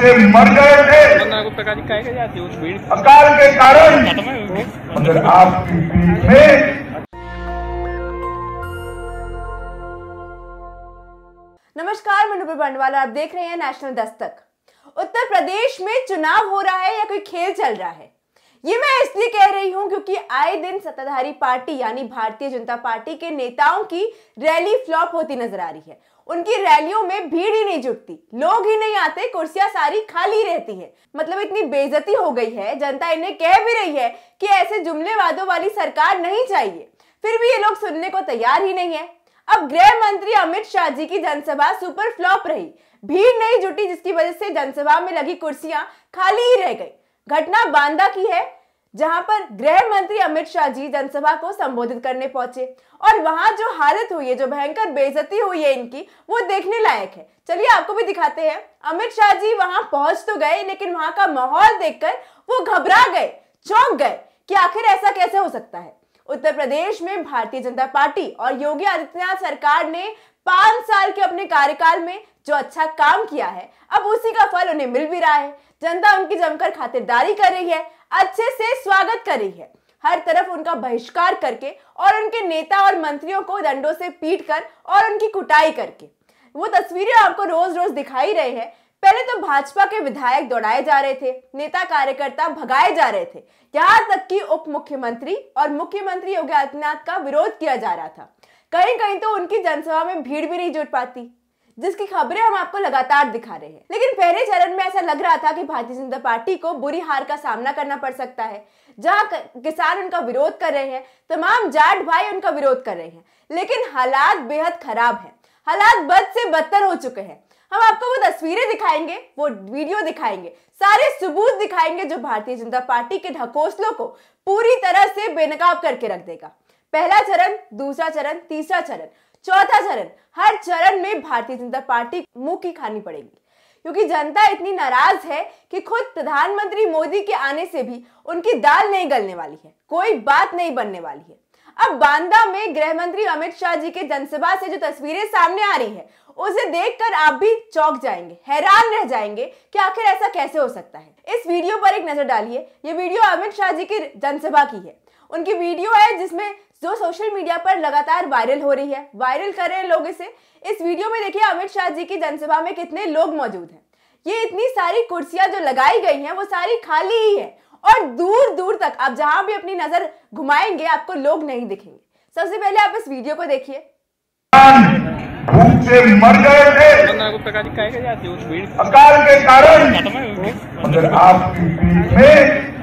से मर गए थे अकाल के कारण अगर आपकी पीठ में नमस्कार मैं बंडवाला आप देख रहे हैं नेशनल दस्तक उत्तर प्रदेश में चुनाव हो रहा है या कोई खेल चल रहा है ये मैं इसलिए कह रही हूं क्योंकि आए दिन सत्ताधारी पार्टी यानी भारतीय जनता पार्टी के नेताओं की रैली फ्लॉप होती नजर आ रही है उनकी रैलियों में भीड़ ही नहीं जुटती लोग ही नहीं आते कुर्सियां सारी खाली रहती है मतलब इतनी बेजती हो गई है जनता इन्हें कह भी रही है कि ऐसे जुमलेवादों वाली सरकार नहीं चाहिए फिर भी ये लोग सुनने को तैयार ही नहीं है अब गृह मंत्री अमित शाह जी की जनसभा सुपर फ्लॉप रही भीड़ नहीं जुटी जिसकी वजह से जनसभा में लगी कुर्सियां खाली ही रह गई घटना बांदा की है जहां पर गृह मंत्री अमित शाह जी जनसभा को संबोधित करने पहुंचे और वहां जो हालत हुई है जो भयंकर बेजती हुई है इनकी वो देखने लायक है चलिए आपको भी दिखाते हैं अमित शाह जी वहां पहुंच तो गए लेकिन वहां का माहौल देखकर वो घबरा गए चौंक गए कि आखिर ऐसा कैसे हो सकता है उत्तर प्रदेश में भारतीय जनता पार्टी और योगी आदित्यनाथ सरकार ने पांच साल के अपने कार्यकाल में जो अच्छा काम किया है अब उसी का फल उन्हें मिल भी रहा है जनता उनकी जमकर खातिरदारी कर रही है अच्छे से स्वागत करी है हर तरफ उनका बहिष्कार करके और उनके नेता और मंत्रियों को दंडों से पीट कर और उनकी कुटाई करके वो तस्वीरें आपको रोज रोज दिखाई रहे हैं पहले तो भाजपा के विधायक दौड़ाए जा रहे थे नेता कार्यकर्ता भगाए जा रहे थे यहाँ तक कि उप मुख्यमंत्री और मुख्यमंत्री योगी आदित्यनाथ का विरोध किया जा रहा था कहीं कहीं तो उनकी जनसभा में भीड़ भी नहीं जुट पाती जिसकी खबरें हम आपको लगातार दिखा रहे हैं लेकिन पहले चरण में ऐसा लग रहा था कि भारतीय जनता पार्टी को बुरी हार का सामना करना पड़ सकता है जहां किसान उनका विरोध कर रहे हैं तमाम जाट भाई उनका विरोध कर रहे हैं लेकिन हालात बेहद खराब है हालात बद से बदतर हो चुके हैं हम आपको वो तस्वीरें दिखाएंगे वो वीडियो दिखाएंगे सारे सबूत दिखाएंगे जो भारतीय जनता पार्टी के ढकोसलों को पूरी तरह से बेनकाब करके रख देगा पहला चरण दूसरा चरण तीसरा चरण चौथा चरण हर चरण में भारतीय जनता पार्टी मुंह की खानी पड़ेगी क्योंकि जनता इतनी नाराज है कि खुद प्रधानमंत्री मोदी के आने से भी उनकी दाल नहीं गलने वाली है कोई बात नहीं बनने वाली है अब बांदा में गृह मंत्री अमित शाह जी के जनसभा से जो तस्वीरें सामने आ रही है उसे देखकर आप भी चौक जाएंगे हैरान रह जाएंगे कि आखिर ऐसा कैसे हो सकता है इस वीडियो पर एक नजर डालिए ये वीडियो अमित शाह जी की जनसभा की है उनकी वीडियो है जिसमें जो सोशल मीडिया पर लगातार वायरल हो रही है वायरल कर रहे हैं लोग इसे इस वीडियो में देखिए अमित शाह जी की जनसभा में कितने लोग मौजूद हैं ये इतनी सारी कुर्सियां जो लगाई गई हैं वो सारी खाली ही है और दूर दूर तक आप जहां भी अपनी नजर घुमाएंगे आपको लोग नहीं दिखेंगे सबसे पहले आप इस वीडियो को देखिए भूख से मर गए थे अकाल के कारण तो अगर आपकी पीठ में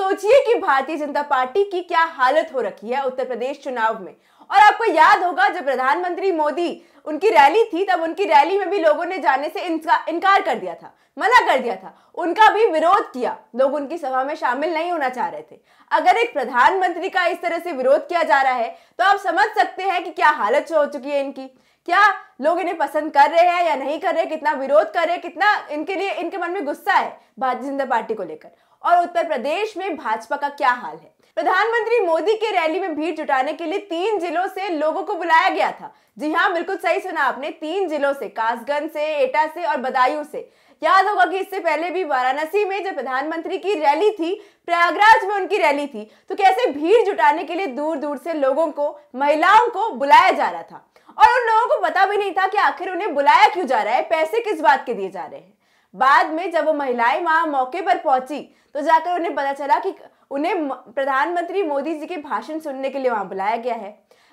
सोचिए कि भारतीय जनता पार्टी की क्या हालत हो रखी है उत्तर प्रदेश चुनाव में और आपको याद होगा जब प्रधानमंत्री मोदी उनकी रैली थी तब उनकी रैली में भी लोगों ने जाने से इनकार कर दिया था मना कर दिया था उनका भी विरोध किया लोग उनकी सभा में शामिल नहीं होना चाह रहे थे अगर एक प्रधानमंत्री का इस तरह से विरोध किया जा रहा है तो आप समझ सकते हैं कि क्या हालत हो चुकी है इनकी क्या लोग इन्हें पसंद कर रहे हैं या नहीं कर रहे कितना विरोध कर रहे कितना इनके लिए इनके मन में गुस्सा है भारतीय जनता पार्टी को लेकर और उत्तर प्रदेश में भाजपा का क्या हाल है प्रधानमंत्री मोदी के रैली में भीड़ जुटाने के लिए तीन जिलों से लोगों को बुलाया गया था जी हाँ बिल्कुल सही सुना आपने तीन जिलों से कासगंज से एटा से और बदायूं से याद होगा कि इससे पहले भी वाराणसी में जब प्रधानमंत्री की रैली थी प्रयागराज में उनकी रैली थी तो कैसे भीड़ जुटाने के लिए दूर दूर से लोगों को महिलाओं को बुलाया जा रहा था और उन लोगों को पता भी नहीं था कि आखिर उन्हें बुलाया क्यों जा रहा है पैसे किस बात के दिए जा रहे हैं बाद में जब वो महिलाएं वहां मौके पर पहुंची तो जाकर उन्हें पता चला कि उन्हें प्रधानमंत्री मोदी जी के भाषण सुनने के लिए वहां बुलाया गया है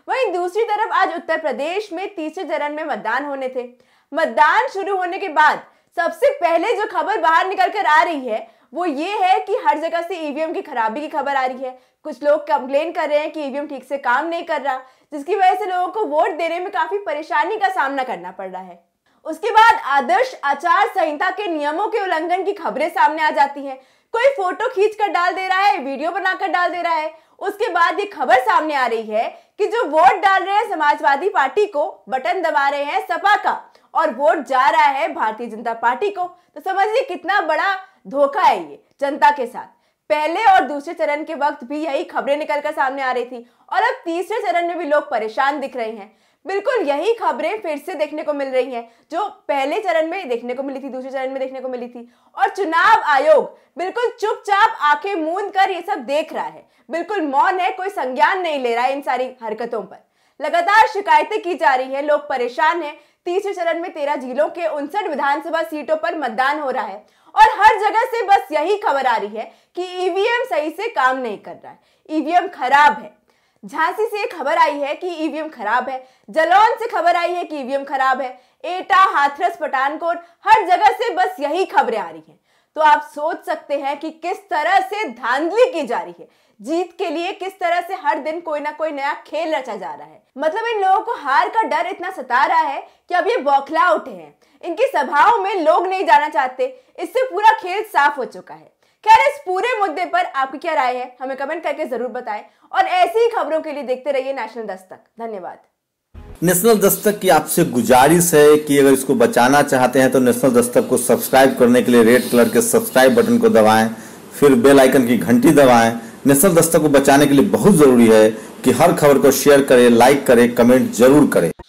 वहीं दूसरी तरफ आज उत्तर प्रदेश में तीसरे चरण में मतदान होने थे मतदान शुरू होने के बाद सबसे पहले जो खबर बाहर निकल कर आ रही है वो ये है कि हर जगह से ईवीएम की खराबी की खबर आ रही है कुछ लोग कंप्लेन कर रहे हैं कि ईवीएम ठीक से काम नहीं कर रहा जिसकी वजह से लोगों को वोट देने में काफी परेशानी का सामना करना पड़ रहा है उसके बाद आदर्श आचार संहिता के नियमों के उल्लंघन की खबरें सामने आ जाती हैं कोई फोटो खींच कर डाल दे रहा है वीडियो बनाकर डाल दे रहा है उसके बाद ये खबर सामने आ रही है कि जो वोट डाल रहे हैं समाजवादी पार्टी को बटन दबा रहे हैं सपा का और वोट जा रहा है भारतीय जनता पार्टी को तो समझिए कितना बड़ा धोखा है ये जनता के साथ पहले और दूसरे चरण के वक्त भी यही खबरें निकलकर सामने आ रही थी और अब तीसरे चरण में भी लोग परेशान दिख रहे हैं बिल्कुल यही खबरें फिर से देखने को मिल रही हैं जो पहले चरण में देखने को मिली थी दूसरे चरण में देखने को मिली थी और चुनाव आयोग बिल्कुल चुपचाप आंखें मूंद कर ये सब देख रहा है बिल्कुल मौन है कोई संज्ञान नहीं ले रहा है इन सारी हरकतों पर लगातार शिकायतें की जा रही हैं लोग परेशान हैं तीसरे चरण में तेरह जिलों के उनसठ विधानसभा सीटों पर मतदान हो रहा है और हर जगह से बस यही खबर आ रही है कि ईवीएम सही से काम नहीं कर रहा है ईवीएम खराब है झांसी से खबर आई है कि ईवीएम खराब है जलौन से खबर आई है कि ईवीएम खराब है एटा हाथरस पठानकोट हर जगह से बस यही खबरें आ रही हैं तो आप सोच सकते हैं कि किस तरह से धांधली की जा रही है जीत के लिए किस तरह से हर दिन कोई ना कोई नया खेल रचा जा रहा है मतलब इन लोगों को हार का डर इतना सता रहा है कि अब ये बौखला उठे हैं इनकी सभाओं में लोग नहीं जाना चाहते इससे पूरा खेल साफ हो चुका है खैर इस पूरे मुद्दे पर आपकी क्या राय है हमें कमेंट करके जरूर बताएं और ऐसी ही खबरों के लिए देखते रहिए नेशनल दस्तक धन्यवाद नेशनल दस्तक की आपसे गुजारिश है कि अगर इसको बचाना चाहते हैं तो नेशनल दस्तक को सब्सक्राइब करने के लिए रेड कलर के सब्सक्राइब बटन को दबाएं फिर बेल आइकन की घंटी दबाएं नेशनल दस्तक को बचाने के लिए बहुत जरूरी है कि हर खबर को शेयर करें लाइक करें कमेंट जरूर करें